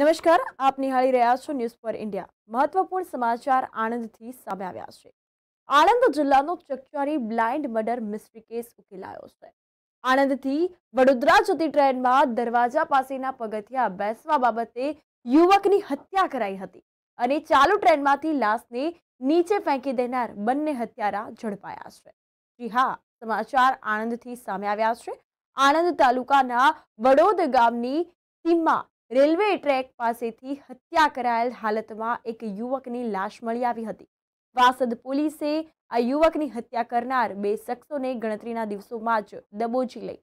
નમસ્કાર આપ નિહાળી રહ્યા છો ન્યૂઝ ફોર ઇન્ડિયા મહત્વપૂર્ણ સમાચાર આણંદથી સામે આવ્યા છે આણંદ જિલ્લાનો ચકચારી બ્લાઇન્ડ મર્ડર મિસ્ટ્રી કેસ ઉકેલાયો છે આણંદથી વડોદરા જતી ટ્રેનમાં દરવાજા પાસેના પગથિયા બેસવા બાબતે યુવકની હત્યા કરાઈ હતી અને ચાલુ ટ્રેનમાંથી લાશને નીચે ફેંકી દેનાર બંને હત્યારા ઝડપાયા છે જી હા સમાચાર આણંદથી સામે આવ્યા છે આણંદ તાલુકાના વડોદ ગામની સીમમાં રેલવે ટ્રેક પાસેથી હત્યા કરાયેલ હાલતમાં એક યુવકની લાશ મળી આવી હતી વાસદ પોલીસે આ યુવકની હત્યા કરનાર બે શખ્સોને ગણતરીના દિવસોમાં જ દબોચી લઈ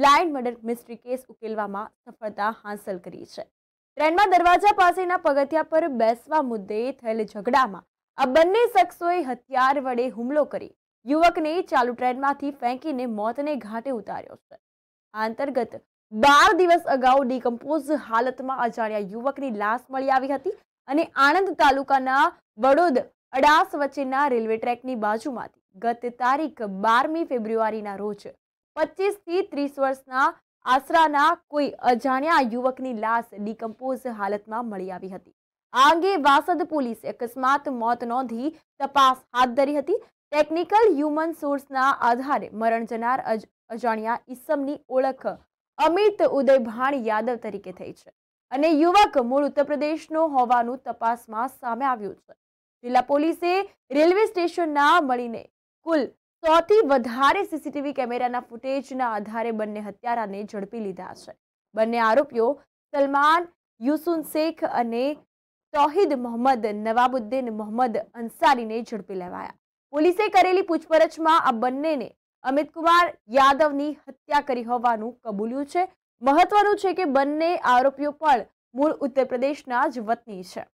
બ્લાઇન્ડ મર્ડર મિસ્ટ્રી કેસ ઉકેલવામાં સફળતા હાંસલ કરી છે ટ્રેનમાં દરવાજા પાસેના પગથિયા પર બેસવા મુદ્દે થયેલ ઝઘડામાં આ બંને શખ્સોએ હથિયાર વડે હુમલો કરી યુવકને ચાલુ ટ્રેનમાંથી ફેંકીને મોતને ઘાટે ઉતાર્યો છે આ અંતર્ગત બાર દિવસ અગાઉ ડિકમ્પોઝ હાલતમાં અજાણ્યા યુવકની લાશ મળી આવી હતી અને આણંદ તાલુકાના વડોદ અડાસ વચ્ચેના રેલવે ટ્રેકની બાજુમાંથી ગત તારીખ બારમી ફેબ્રુઆરીના રોજ પચીસથી ત્રીસ વર્ષના આશરાના કોઈ અજાણ્યા યુવકની લાશ ડિકમ્પોઝ હાલતમાં મળી આવી હતી આ અંગે વાસદ પોલીસે અકસ્માત મોત નોંધી તપાસ હાથ ધરી હતી ટેકનિકલ હ્યુમન સોર્સના આધારે મરણ જનાર અજાણ્યા ઈસમની ઓળખ અમિત ઉદયભાણ યાદવ તરીકે થઈ છે અને યુવક મૂળ ઉત્તરપ્રદેશનો હોવાનું તપાસમાં સામે આવ્યું છે જિલ્લા પોલીસે રેલવે સ્ટેશનના મળીને કુલ સોથી વધારે સીસીટીવી કેમેરાના ફૂટેજના આધારે બંને હત્યારાને ઝડપી લીધા છે બંને આરોપીઓ સલમાન યુસુન શેખ અને તોહિદ મોહમ્મદ નવાબુદ્દીન મોહમ્મદ અંસારીને ઝડપી લેવાયા પોલીસે કરેલી પૂછપરછમાં આ બંનેને અમિત કુમાર યાદવની હત્યા કરી હોવાનું કબૂલ્યું છે મહત્વનું છે કે બંને આરોપીઓ પણ મૂળ ઉત્તર પ્રદેશના જ વતની છે